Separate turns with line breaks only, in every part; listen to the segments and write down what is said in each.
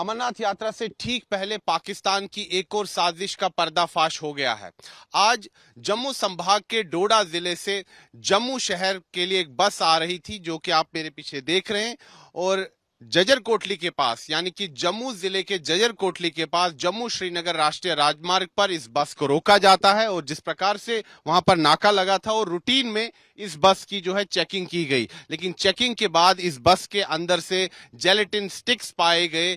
अमरनाथ यात्रा से ठीक पहले पाकिस्तान की एक और साजिश का पर्दाफाश हो गया है आज जम्मू संभाग के डोडा जिले से जम्मू शहर के लिए एक बस आ रही थी जो कि आप मेरे पीछे देख रहे हैं और जजर कोटली के पास यानी कि जम्मू जिले के जजर कोटली के पास जम्मू श्रीनगर राष्ट्रीय राजमार्ग पर इस बस को रोका जाता है और जिस प्रकार से वहां पर नाका लगा था और रूटीन में इस बस की जो है चेकिंग की गई लेकिन चेकिंग के बाद इस बस के अंदर से जेलेटिन स्टिक्स पाए गए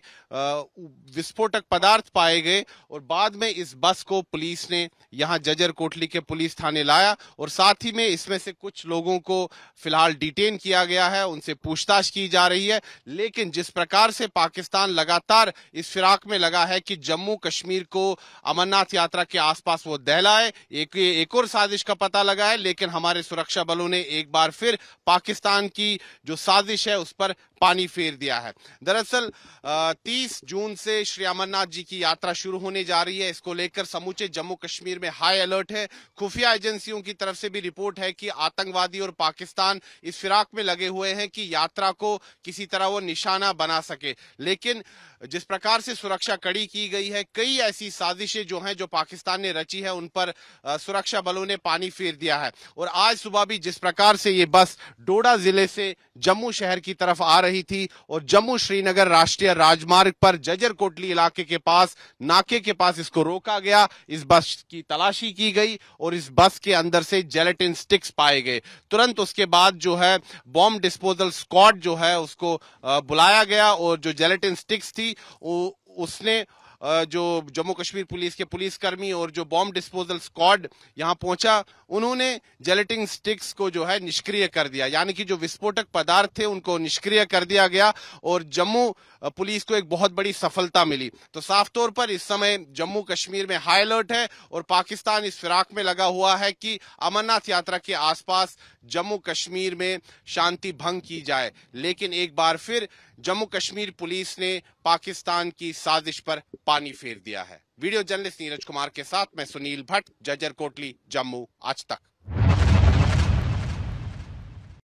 विस्फोटक पदार्थ पाए गए और बाद में इस बस को पुलिस ने यहाँ जजर कोटली के पुलिस थाने लाया और साथ ही में इसमें से कुछ लोगों को फिलहाल डिटेन किया गया है उनसे पूछताछ की जा रही है लेकिन जिस प्रकार से पाकिस्तान लगातार इस फिराक में लगा है कि जम्मू कश्मीर को अमरनाथ यात्रा के आसपास वो दहलाए एक एक और साजिश का पता लगा है लेकिन हमारे सुरक्षा बलों ने एक बार फिर पाकिस्तान की जो साजिश है उस पर पानी फेर दिया है दरअसल 30 जून से श्री अमरनाथ जी की यात्रा शुरू होने जा रही है इसको लेकर समूचे जम्मू कश्मीर में हाई अलर्ट है खुफिया एजेंसियों की तरफ से भी रिपोर्ट है कि आतंकवादी और पाकिस्तान इस फिराक में लगे हुए हैं कि यात्रा को किसी तरह वो निशाना बना सके लेकिन जिस प्रकार से सुरक्षा कड़ी की गई है कई ऐसी साजिशें जो हैं जो पाकिस्तान ने रची है उन पर सुरक्षा बलों ने पानी फेर दिया है और आज सुबह भी जिस प्रकार से ये बस डोडा जिले से जम्मू शहर की तरफ आ रही रही थी और जम्मू श्रीनगर राष्ट्रीय राजमार्ग पर जजर कोटली इलाके के पास नाके के पास इसको रोका गया इस बस की तलाशी की गई और इस बस के अंदर से जेलेटिन स्टिक्स पाए गए तुरंत उसके बाद जो है बॉम्ब डिस्पोजल स्क्वाड जो है उसको बुलाया गया और जो जेलेटिन स्टिक्स थी उसने जो जम्मू कश्मीर पुलिस के पुलिसकर्मी और जो बॉम्ब डिस्पोजल स्क्वाड यहाँ पहुंचा उन्होंने जेलेटिंग स्टिक्स को जो है निष्क्रिय कर दिया यानी कि जो विस्फोटक पदार्थ थे उनको निष्क्रिय कर दिया गया और जम्मू पुलिस को एक बहुत बड़ी सफलता मिली तो साफ तौर पर इस समय जम्मू कश्मीर में हाई अलर्ट है और पाकिस्तान इस फिराक में लगा हुआ है कि अमरनाथ यात्रा के आसपास जम्मू कश्मीर में शांति भंग की जाए लेकिन एक बार फिर जम्मू कश्मीर पुलिस ने पाकिस्तान की साजिश पर पानी फेर दिया है वीडियो जर्नलिस्ट नीरज कुमार के साथ मैं सुनील भट्ट जजर कोटली जम्मू आज तक